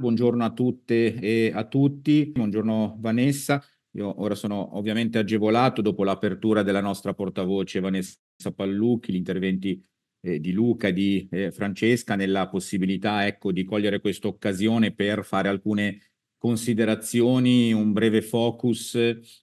Buongiorno a tutte e a tutti. Buongiorno Vanessa. Io ora sono ovviamente agevolato dopo l'apertura della nostra portavoce Vanessa Pallucchi, gli interventi eh, di Luca e di eh, Francesca nella possibilità ecco, di cogliere questa occasione per fare alcune considerazioni, un breve focus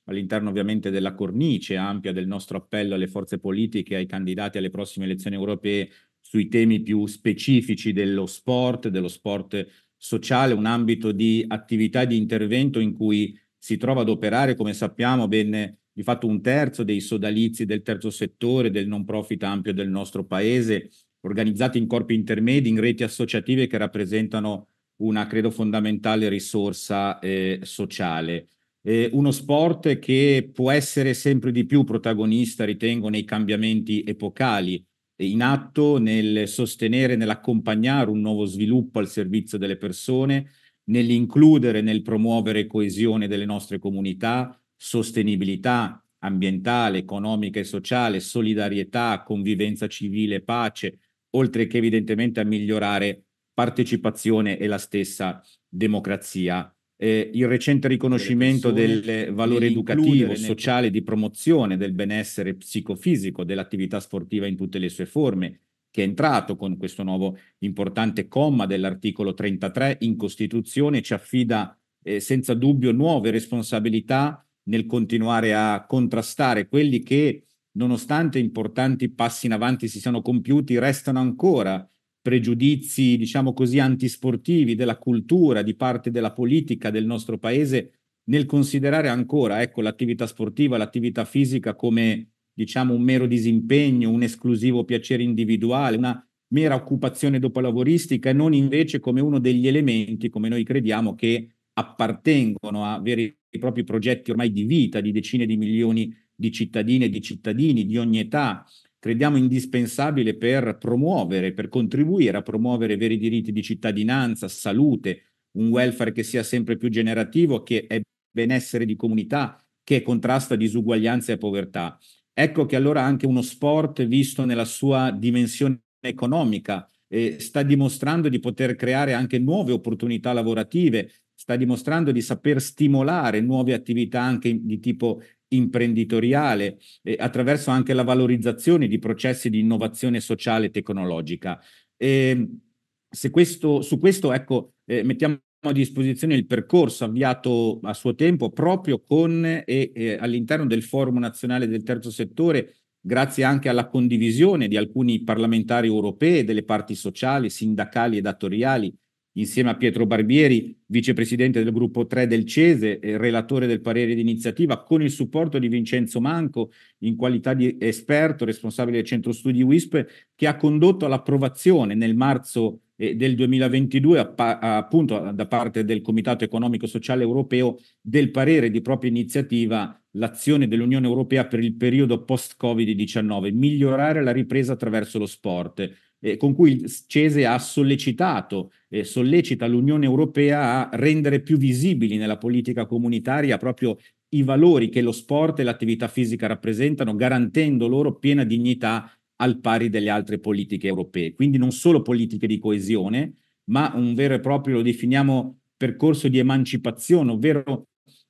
all'interno ovviamente della cornice ampia del nostro appello alle forze politiche, ai candidati alle prossime elezioni europee sui temi più specifici dello sport, dello sport sociale, un ambito di attività e di intervento in cui si trova ad operare, come sappiamo, ben di fatto un terzo dei sodalizi del terzo settore, del non profit ampio del nostro paese, organizzati in corpi intermedi, in reti associative che rappresentano una, credo, fondamentale risorsa eh, sociale. Eh, uno sport che può essere sempre di più protagonista, ritengo, nei cambiamenti epocali in atto nel sostenere, nell'accompagnare un nuovo sviluppo al servizio delle persone, nell'includere, nel promuovere coesione delle nostre comunità, sostenibilità ambientale, economica e sociale, solidarietà, convivenza civile, pace, oltre che evidentemente a migliorare partecipazione e la stessa democrazia eh, il recente riconoscimento del valore educativo, sociale, di promozione del benessere psicofisico dell'attività sportiva in tutte le sue forme, che è entrato con questo nuovo importante comma dell'articolo 33 in Costituzione, ci affida eh, senza dubbio nuove responsabilità nel continuare a contrastare quelli che, nonostante importanti passi in avanti si siano compiuti, restano ancora pregiudizi, diciamo così, antisportivi della cultura, di parte della politica del nostro paese, nel considerare ancora ecco, l'attività sportiva, l'attività fisica come diciamo, un mero disimpegno, un esclusivo piacere individuale, una mera occupazione dopolavoristica e non invece come uno degli elementi, come noi crediamo, che appartengono a veri e propri progetti ormai di vita di decine di milioni di cittadine e di cittadini di ogni età, crediamo indispensabile per promuovere, per contribuire a promuovere veri diritti di cittadinanza, salute, un welfare che sia sempre più generativo, che è benessere di comunità, che contrasta disuguaglianze e povertà. Ecco che allora anche uno sport visto nella sua dimensione economica eh, sta dimostrando di poter creare anche nuove opportunità lavorative, sta dimostrando di saper stimolare nuove attività anche di tipo imprenditoriale, eh, attraverso anche la valorizzazione di processi di innovazione sociale e tecnologica. E ehm, se questo, su questo ecco, eh, mettiamo a disposizione il percorso avviato a suo tempo proprio con eh, e eh, all'interno del Forum Nazionale del Terzo Settore, grazie anche alla condivisione di alcuni parlamentari europei, delle parti sociali, sindacali e datoriali, insieme a Pietro Barbieri, vicepresidente del gruppo 3 del Cese e relatore del parere d'iniziativa, con il supporto di Vincenzo Manco in qualità di esperto responsabile del centro studi WISP, che ha condotto all'approvazione nel marzo eh, del 2022 appunto da parte del Comitato Economico Sociale Europeo del parere di propria iniziativa l'azione dell'Unione Europea per il periodo post-Covid-19, migliorare la ripresa attraverso lo sport eh, con cui il Cese ha sollecitato, eh, sollecita l'Unione Europea a rendere più visibili nella politica comunitaria proprio i valori che lo sport e l'attività fisica rappresentano, garantendo loro piena dignità al pari delle altre politiche europee. Quindi non solo politiche di coesione, ma un vero e proprio, lo definiamo, percorso di emancipazione, ovvero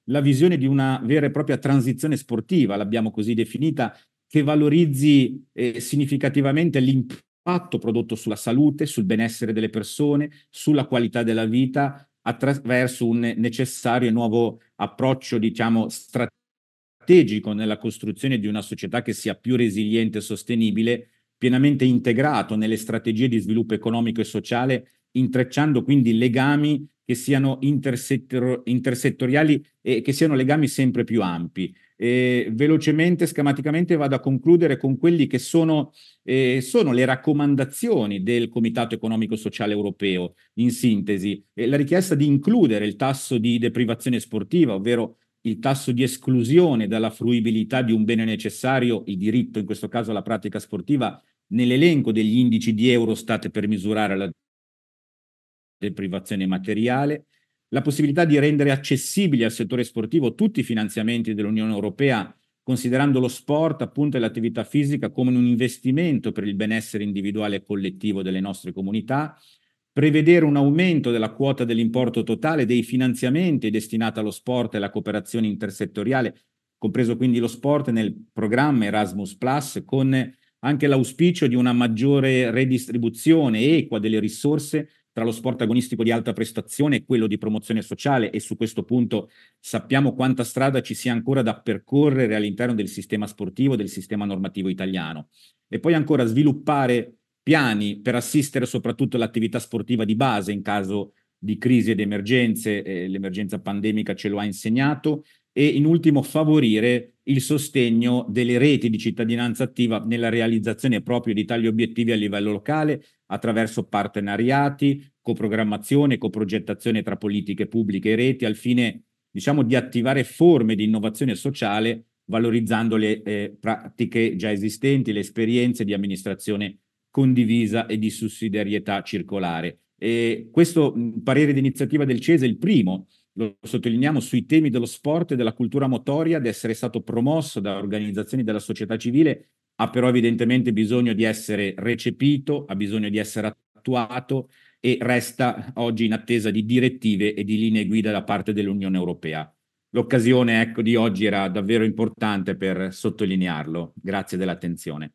la visione di una vera e propria transizione sportiva, l'abbiamo così definita, che valorizzi eh, significativamente l'impegno impatto prodotto sulla salute, sul benessere delle persone, sulla qualità della vita attraverso un necessario nuovo approccio, diciamo, strategico nella costruzione di una società che sia più resiliente e sostenibile, pienamente integrato nelle strategie di sviluppo economico e sociale, intrecciando quindi legami che siano intersettor- intersettoriali e che siano legami sempre più ampi. Eh, velocemente, schematicamente vado a concludere con quelli che sono, eh, sono le raccomandazioni del Comitato Economico Sociale Europeo, in sintesi, eh, la richiesta di includere il tasso di deprivazione sportiva, ovvero il tasso di esclusione dalla fruibilità di un bene necessario, il diritto in questo caso alla pratica sportiva, nell'elenco degli indici di Eurostat per misurare la deprivazione materiale, la possibilità di rendere accessibili al settore sportivo tutti i finanziamenti dell'Unione Europea, considerando lo sport appunto e l'attività fisica come un investimento per il benessere individuale e collettivo delle nostre comunità, prevedere un aumento della quota dell'importo totale dei finanziamenti destinati allo sport e alla cooperazione intersettoriale, compreso quindi lo sport nel programma Erasmus Plus, con anche l'auspicio di una maggiore redistribuzione equa delle risorse tra lo sport agonistico di alta prestazione e quello di promozione sociale e su questo punto sappiamo quanta strada ci sia ancora da percorrere all'interno del sistema sportivo, del sistema normativo italiano. E poi ancora sviluppare piani per assistere soprattutto all'attività sportiva di base in caso di crisi ed emergenze, eh, l'emergenza pandemica ce lo ha insegnato, e in ultimo favorire il sostegno delle reti di cittadinanza attiva nella realizzazione proprio di tali obiettivi a livello locale attraverso partenariati, coprogrammazione, coprogettazione tra politiche pubbliche e reti al fine diciamo, di attivare forme di innovazione sociale valorizzando le eh, pratiche già esistenti, le esperienze di amministrazione condivisa e di sussidiarietà circolare. E questo mh, parere d'iniziativa del CESE è il primo lo sottolineiamo, sui temi dello sport e della cultura motoria, di essere stato promosso da organizzazioni della società civile, ha però evidentemente bisogno di essere recepito, ha bisogno di essere attuato e resta oggi in attesa di direttive e di linee guida da parte dell'Unione Europea. L'occasione ecco, di oggi era davvero importante per sottolinearlo. Grazie dell'attenzione.